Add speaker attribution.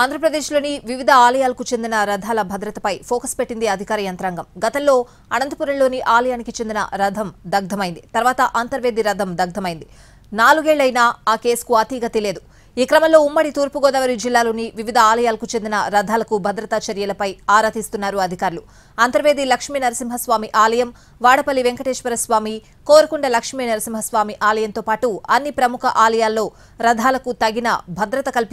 Speaker 1: ఆంధ్రప్రదేశ్లోని వివిధ ఆలయాలకు చెందిన రథాల భద్రతపై ఫోకస్ పెట్టింది అధికార యంత్రాంగం గతంలో అనంతపురంలోని ఆలయానికి చెందిన రథం దగ్ధమైంది తర్వాత అంతర్వేది రథం దగ్ధమైంది నాలుగేళ్లైనా ఆ కేసుకు అతీగతి లేదు ఈ క్రమంలో ఉమ్మడి తూర్పుగోదావరి జిల్లాలోని వివిధ ఆలయాలకు చెందిన రథాలకు భద్రతా చర్యలపై ఆరాధిస్తున్నారు అధికారులు అంతర్వేది లక్ష్మీ నరసింహస్వామి ఆలయం వాడపల్లి వెంకటేశ్వర స్వామి కోరుకుండ లక్ష్మీ నరసింహస్వామి ఆలయంతో పాటు అన్ని ప్రముఖ ఆలయాల్లో రథాలకు తగిన భద్రత కల్పి